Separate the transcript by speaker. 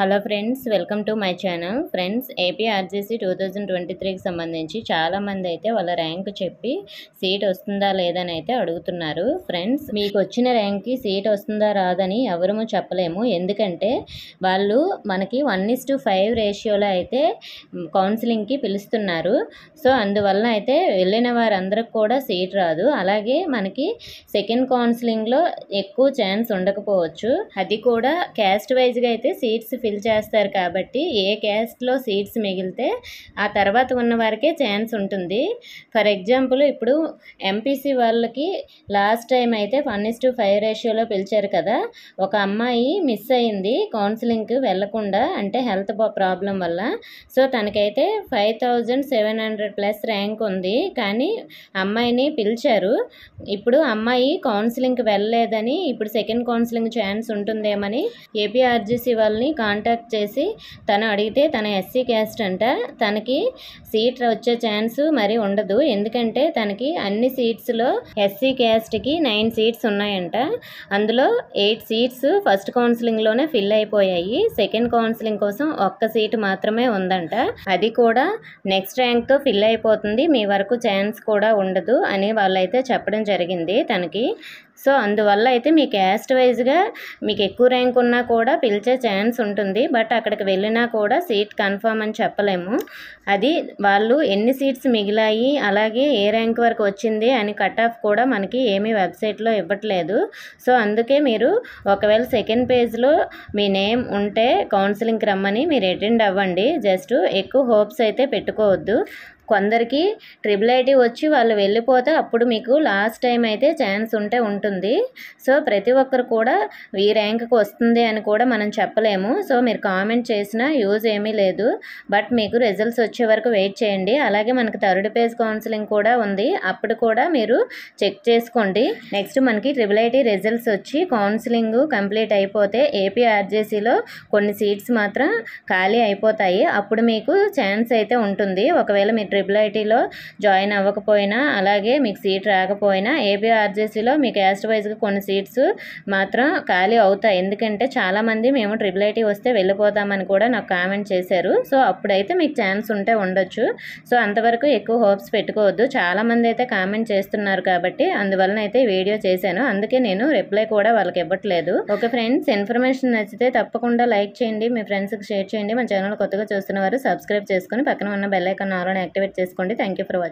Speaker 1: hello friends welcome to my channel friends APRJC two thousand twenty త్రీకి సంబంధించి చాలామంది అయితే వాళ్ళ ర్యాంక్ చెప్పి సీట్ వస్తుందా లేదని అయితే అడుగుతున్నారు ఫ్రెండ్స్ మీకు వచ్చిన ర్యాంక్కి సీట్ వస్తుందా రాదని ఎవరూ చెప్పలేము ఎందుకంటే వాళ్ళు మనకి వన్ ఇస్ టు ఫైవ్ రేషియోలో అయితే కౌన్సిలింగ్కి పిలుస్తున్నారు సో అందువలన అయితే వెళ్ళిన వారందరికి కూడా సీట్ రాదు అలాగే మనకి సెకండ్ కౌన్సిలింగ్లో ఎక్కువ ఛాన్స్ ఉండకపోవచ్చు అది కూడా క్యాస్ట్ వైజ్గా అయితే సీట్స్ ఫిల్ చేస్తారు కాబట్టి ఏ క్యాస్ట్లో సీట్స్ మిగిలితే ఆ తర్వాత ఉన్న వారికే ఛాన్స్ ఉంటుంది ఫర్ ఎగ్జాంపుల్ ఇప్పుడు ఎంపీసీ వాళ్ళకి లాస్ట్ టైం అయితే వన్ ఇస్ టు ఫైవ్ రేషియోలో పిలిచారు కదా ఒక అమ్మాయి మిస్ అయింది కౌన్సిలింగ్కి వెళ్ళకుండా అంటే హెల్త్ ప్రాబ్లం వల్ల సో తనకైతే five thousand seven hundred plus rank ఉంది కానీ అమ్మాయిని పిలిచారు ఇప్పుడు అమ్మాయి కౌన్సిలింగ్కి వెళ్ళలేదని ఇప్పుడు సెకండ్ కౌన్సిలింగ్ ఛాన్స్ ఉంటుందేమని ఏపీఆర్జీసీ వాళ్ళని కాంటాక్ట్ కాంటాక్ట్ చేసి తను అడిగితే తన ఎస్సీ క్యాస్ట్ అంట తనకి సీట్ వచ్చే ఛాన్స్ మరి ఉండదు ఎందుకంటే తనకి అన్ని సీట్స్లో ఎస్సీ క్యాస్ట్కి నైన్ సీట్స్ ఉన్నాయంట అందులో ఎయిట్ సీట్స్ ఫస్ట్ కౌన్సిలింగ్లోనే ఫిల్ అయిపోయాయి సెకండ్ కౌన్సిలింగ్ కోసం ఒక్క సీట్ మాత్రమే ఉందంట అది కూడా నెక్స్ట్ ర్యాంక్తో ఫిల్ అయిపోతుంది మీ వరకు ఛాన్స్ కూడా ఉండదు అని వాళ్ళైతే చెప్పడం జరిగింది తనకి సో అందువల్ల అయితే మీ క్యాస్ట్ వైజ్గా మీకు ఎక్కువ ర్యాంక్ ఉన్నా కూడా పిలిచే ఛాన్స్ ఉంటుంది బట్ అక్కడికి వెళ్ళినా కూడా సీట్ కన్ఫర్మ్ అని చెప్పలేము అది వాళ్ళు ఎన్ని సీట్స్ మిగిలాయి అలాగే ఏ ర్యాంక్ వరకు వచ్చింది అని కట్ ఆఫ్ కూడా మనకి ఏమీ వెబ్సైట్లో ఇవ్వట్లేదు సో అందుకే మీరు ఒకవేళ సెకండ్ పేజ్లో మీ నేమ్ ఉంటే కౌన్సిలింగ్కి రమ్మని మీరు అటెండ్ అవ్వండి జస్ట్ ఎక్కువ హోప్స్ అయితే పెట్టుకోవద్దు కొందరికి ట్రిపుల్ ఐటీ వచ్చి వాళ్ళు వెళ్ళిపోతే అప్పుడు మీకు లాస్ట్ టైం అయితే ఛాన్స్ ఉంటే ఉంటుంది సో ప్రతి ఒక్కరు కూడా ఈ ర్యాంక్కి వస్తుంది అని కూడా మనం చెప్పలేము సో మీరు కామెంట్ చేసినా యూజ్ ఏమీ లేదు బట్ మీకు రిజల్ట్స్ వచ్చే వరకు వెయిట్ చేయండి అలాగే మనకి థర్డ్ పేజ్ కౌన్సిలింగ్ కూడా ఉంది అప్పుడు కూడా మీరు చెక్ చేసుకోండి నెక్స్ట్ మనకి ట్రిపుల్ ఐటీ రిజల్ట్స్ వచ్చి కౌన్సిలింగ్ కంప్లీట్ అయిపోతే ఏపీఆర్జేసీలో కొన్ని సీట్స్ మాత్రం ఖాళీ అయిపోతాయి అప్పుడు మీకు ఛాన్స్ అయితే ఉంటుంది ఒకవేళ మీరు ట్రిపుల్ ఐటీలో జాయిన్ అవ్వకపోయినా అలాగే మీకు సీట్ రాకపోయినా ఏపీఆర్జేసీలో మీ క్యాస్ట్ వైజ్గా కొన్ని సీట్స్ మాత్రం ఖాళీ అవుతాయి ఎందుకంటే చాలామంది మేము ట్రిపుల్ ఐటీ వస్తే వెళ్ళిపోతామని కూడా నాకు కామెంట్ చేశారు సో అప్పుడైతే మీకు ఛాన్స్ ఉంటే ఉండొచ్చు సో అంతవరకు ఎక్కువ హోప్స్ పెట్టుకోవద్దు చాలామంది అయితే కామెంట్ చేస్తున్నారు కాబట్టి అందువలన అయితే వీడియో చేశాను అందుకే నేను రిప్లై కూడా వాళ్ళకి ఇవ్వట్లేదు ఓకే ఫ్రెండ్స్ ఇన్ఫర్మేషన్ నచ్చితే తప్పకుండా లైక్ చేయండి మీ ఫ్రెండ్స్కి షేర్ చేయండి మా ఛానల్ కొత్తగా చూస్తున్న వారు సబ్స్క్రైబ్ చేసుకుని పక్కన ఉన్న bell icon icon already activate subscribe చేసుకోండి థ్యాంక్ ఫర్ వాచింగ్